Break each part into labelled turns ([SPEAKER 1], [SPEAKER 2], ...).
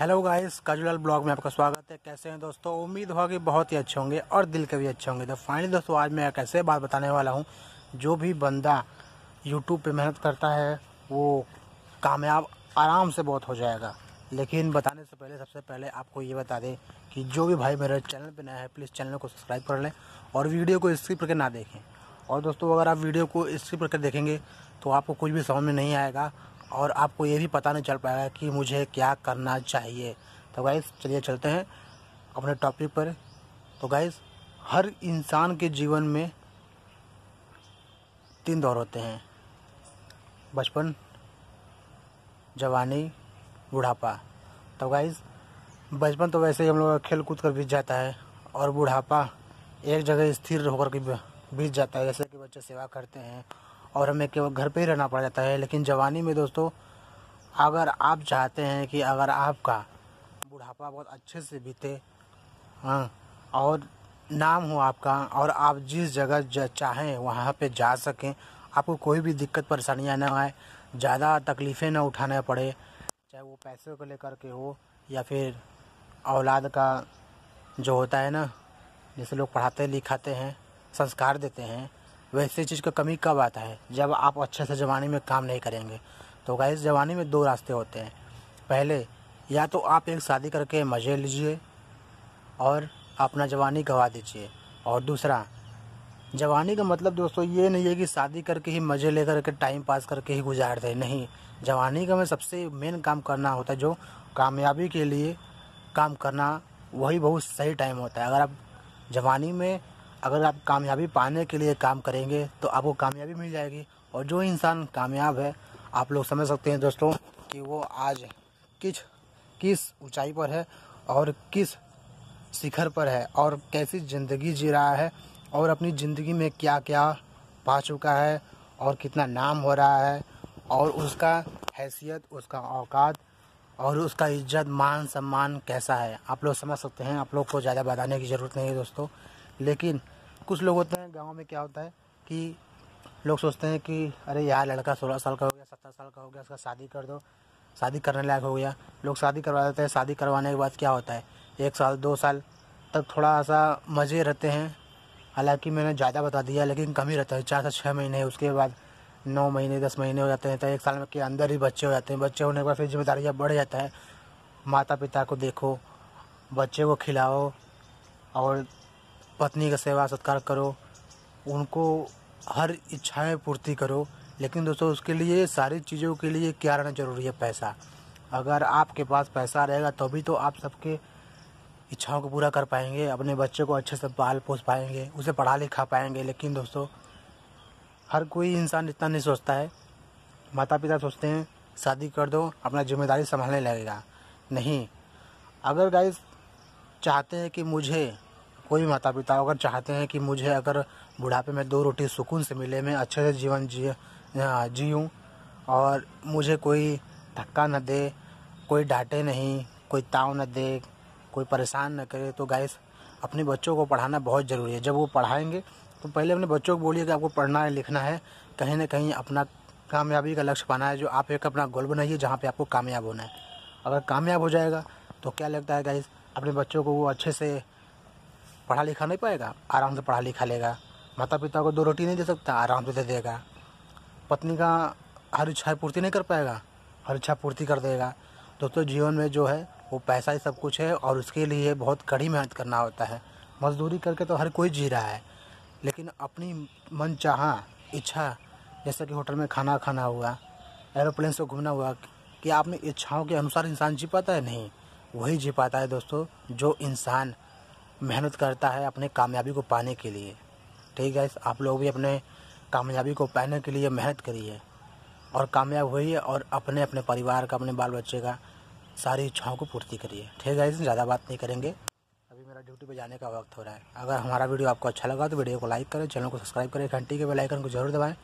[SPEAKER 1] hello guys काजुलाल blog में आपका स्वागत है कैसे हैं दोस्तों उम्मीद हुआ कि बहुत ही अच्छे होंगे और दिल के भी अच्छे होंगे तो फाइनली दोस्तों आज मैं एक ऐसे बात बताने वाला हूं जो भी बंदा यूट्यूब पे मेहनत करता है वो कामयाब आराम से बहुत हो जाएगा लेकिन बताने से पहले सबसे पहले आपको ये बता दें कि जो भी भाई मेरे चैनल पर नया है प्लीज़ चैनल को सब्सक्राइब कर लें और वीडियो को स्क्रिप करके ना देखें और दोस्तों अगर आप वीडियो को स्क्रिप करके देखेंगे तो आपको कुछ भी समझ में नहीं आएगा और आपको ये भी पता नहीं चल पाएगा कि मुझे क्या करना चाहिए तो गाइस चलिए चलते हैं अपने टॉपिक पर तो गाइस हर इंसान के जीवन में तीन दौर होते हैं बचपन जवानी बुढ़ापा तो गाइस बचपन तो वैसे ही हम लोग खेल कूद कर बीत जाता है और बुढ़ापा एक जगह स्थिर होकर के बीत जाता है जैसे कि बच्चे सेवा करते हैं और हमें केवल घर पे ही रहना पड़ जाता है लेकिन जवानी में दोस्तों अगर आप चाहते हैं कि अगर आपका बुढ़ापा बहुत अच्छे से बीते हाँ और नाम हो आपका और आप जिस जगह चाहें वहाँ पे जा सकें आपको कोई भी दिक्कत परेशानियाँ ना आए ज़्यादा तकलीफ़ें ना उठाना पड़े चाहे वो पैसे को लेकर के हो या फिर औलाद का जो होता है ना जैसे लोग पढ़ाते लिखाते हैं संस्कार देते हैं वैसे चीज़ का कमी कब आता है जब आप अच्छे से जवानी में काम नहीं करेंगे तो गाइस जवानी में दो रास्ते होते हैं पहले या तो आप एक शादी करके मज़े लीजिए और अपना जवानी गंवा दीजिए और दूसरा जवानी का मतलब दोस्तों ये नहीं है कि शादी करके ही मज़े ले करके टाइम पास करके ही गुजार दें नहीं जवानी का में सबसे मेन काम करना होता है जो कामयाबी के लिए काम करना वही बहुत सही टाइम होता है अगर आप जवानी में अगर आप कामयाबी पाने के लिए काम करेंगे तो आपको कामयाबी मिल जाएगी और जो इंसान कामयाब है आप लोग समझ सकते हैं दोस्तों कि वो आज किस किस ऊंचाई पर है और किस शिखर पर है और कैसी ज़िंदगी जी रहा है और अपनी ज़िंदगी में क्या क्या पा चुका है और कितना नाम हो रहा है और उसका हैसियत उसका औकात और उसका इज्जत मान सम्मान कैसा है आप लोग समझ सकते हैं आप लोग को ज़्यादा बताने की ज़रूरत नहीं है दोस्तों लेकिन कुछ लोग होते हैं गाँव में क्या होता है कि लोग सोचते हैं कि अरे यार लड़का सोलह साल का हो गया सत्रह साल का हो गया उसका शादी कर दो शादी करने लायक हो गया लोग शादी करवा देते हैं शादी करवाने के बाद क्या होता है एक साल दो साल तक थोड़ा सा मज़े रहते हैं हालांकि मैंने ज़्यादा बता दिया लेकिन कम ही रहता है चार से छः महीने उसके बाद नौ महीने दस महीने हो जाते हैं तो एक साल में के अंदर ही बच्चे हो जाते हैं बच्चे होने के बाद फिर जिम्मेदारियाँ बढ़ जाता है माता पिता को देखो बच्चे को खिलाओ और पत्नी का सेवा सत्कार करो उनको हर इच्छाएं पूर्ति करो लेकिन दोस्तों उसके लिए सारी चीज़ों के लिए क्या रहना जरूरी है पैसा अगर आपके पास पैसा रहेगा तभी तो, तो आप सबके इच्छाओं को पूरा कर पाएंगे अपने बच्चे को अच्छे से पाल पोस पाएंगे उसे पढ़ा लिखा पाएंगे लेकिन दोस्तों हर कोई इंसान इतना नहीं सोचता है माता पिता सोचते हैं शादी कर दो अपना जिम्मेदारी संभालने लगेगा नहीं अगर गाइस चाहते हैं कि मुझे कोई माता पिता अगर चाहते हैं कि मुझे अगर बुढ़ापे में दो रोटी सुकून से मिले मैं अच्छे से जीवन जी जीऊँ और मुझे कोई धक्का न दे कोई डांटे नहीं कोई ताव न दे कोई परेशान न करे तो गाइस अपने बच्चों को पढ़ाना बहुत ज़रूरी है जब वो पढ़ाएंगे तो पहले अपने बच्चों को बोलिए कि आपको पढ़ना है लिखना है कहीं ना कहीं अपना कामयाबी का लक्ष्य पाना है जो आप एक अपना गोल बनाइए जहाँ पे आपको कामयाब होना है अगर कामयाब हो जाएगा तो क्या लगता है गाइस अपने बच्चों को वो अच्छे से पढ़ा लिखा नहीं पाएगा आराम से पढ़ा लिखा लेगा माता पिता को दो रोटी नहीं दे सकता आराम से दे देगा पत्नी का हर इच्छा पूर्ति नहीं कर पाएगा हर इच्छा पूर्ति कर देगा दोस्तों जीवन में जो है वो पैसा ही सब कुछ है और उसके लिए बहुत कड़ी मेहनत करना होता है मजदूरी करके तो हर कोई जी रहा है लेकिन अपनी मन चाह इच्छा जैसे कि होटल में खाना खाना हुआ एरोप्लेन से घूमना हुआ कि आपने इच्छाओं के अनुसार इंसान जी पाता है नहीं वही जी पाता है दोस्तों जो इंसान मेहनत करता है अपने कामयाबी को पाने के लिए ठीक है आप लोग भी अपने कामयाबी को पाने के लिए मेहनत करिए और कामयाब होइए और अपने अपने परिवार का अपने बाल बच्चे का सारी इच्छाओं को पूर्ति करिए ठीक है ज़्यादा बात नहीं करेंगे अभी मेरा ड्यूटी पे जाने का वक्त हो रहा है अगर हमारा वीडियो आपको अच्छा लगा तो वीडियो को लाइक करें चैनल को सब्सक्राइब करें घंटी के बेल आइकन को जरूर दबाएं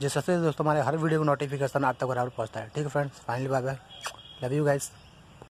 [SPEAKER 1] जिससे दोस्तों हमारे हर वीडियो को नोटिफिकेशन आप तक बराबर पहुँचता है ठीक है friends finally bye bye love you guys